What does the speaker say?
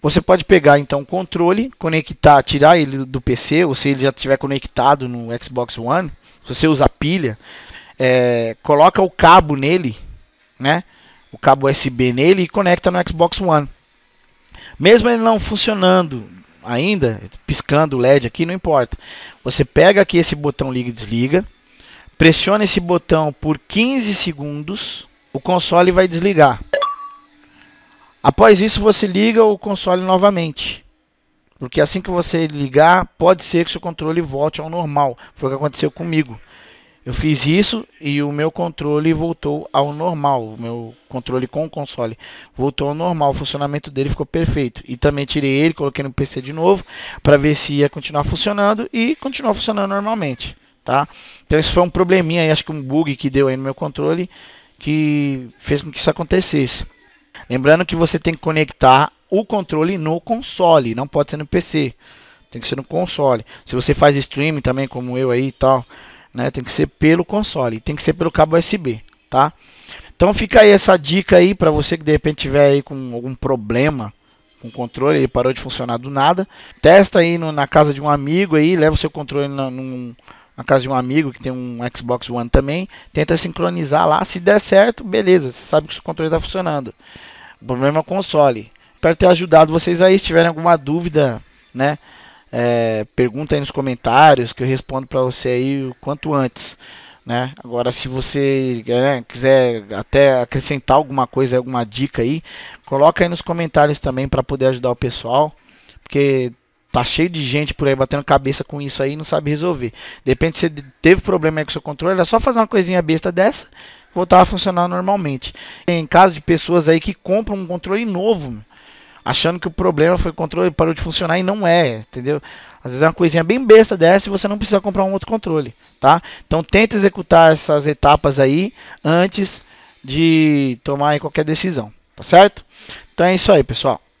Você pode pegar então o controle, conectar, tirar ele do PC, ou se ele já estiver conectado no Xbox One, se você usar pilha, é, coloca o cabo nele, né? O cabo USB nele e conecta no Xbox One. Mesmo ele não funcionando ainda, piscando o LED aqui, não importa. Você pega aqui esse botão liga e desliga, pressiona esse botão por 15 segundos, o console vai desligar. Após isso, você liga o console novamente. Porque assim que você ligar, pode ser que seu controle volte ao normal. Foi o que aconteceu comigo. Eu fiz isso e o meu controle voltou ao normal. O meu controle com o console voltou ao normal. O funcionamento dele ficou perfeito. E também tirei ele, coloquei no PC de novo para ver se ia continuar funcionando e continuou funcionando normalmente, tá? Então isso foi um probleminha, aí, acho que um bug que deu aí no meu controle que fez com que isso acontecesse. Lembrando que você tem que conectar o controle no console, não pode ser no PC. Tem que ser no console. Se você faz streaming também, como eu aí e tal, né, tem que ser pelo console, tem que ser pelo cabo USB, tá? Então fica aí essa dica aí para você que de repente tiver aí com algum problema com o controle, ele parou de funcionar do nada. Testa aí no, na casa de um amigo aí, leva o seu controle na, num, na casa de um amigo que tem um Xbox One também, tenta sincronizar lá, se der certo, beleza, você sabe que o seu controle está funcionando problema é console. Espero ter ajudado vocês aí. Se tiverem alguma dúvida, né? É, pergunta aí nos comentários que eu respondo para você aí o quanto antes. Né? Agora, se você né, quiser até acrescentar alguma coisa, alguma dica aí, coloca aí nos comentários também para poder ajudar o pessoal, porque tá cheio de gente por aí batendo cabeça com isso aí e não sabe resolver. depende se você teve problema aí com o seu controle, é só fazer uma coisinha besta dessa voltar a funcionar normalmente. Em caso de pessoas aí que compram um controle novo, achando que o problema foi o controle parou de funcionar e não é, entendeu? Às vezes é uma coisinha bem besta dessa e você não precisa comprar um outro controle, tá? Então tenta executar essas etapas aí antes de tomar qualquer decisão, tá certo? Então é isso aí, pessoal.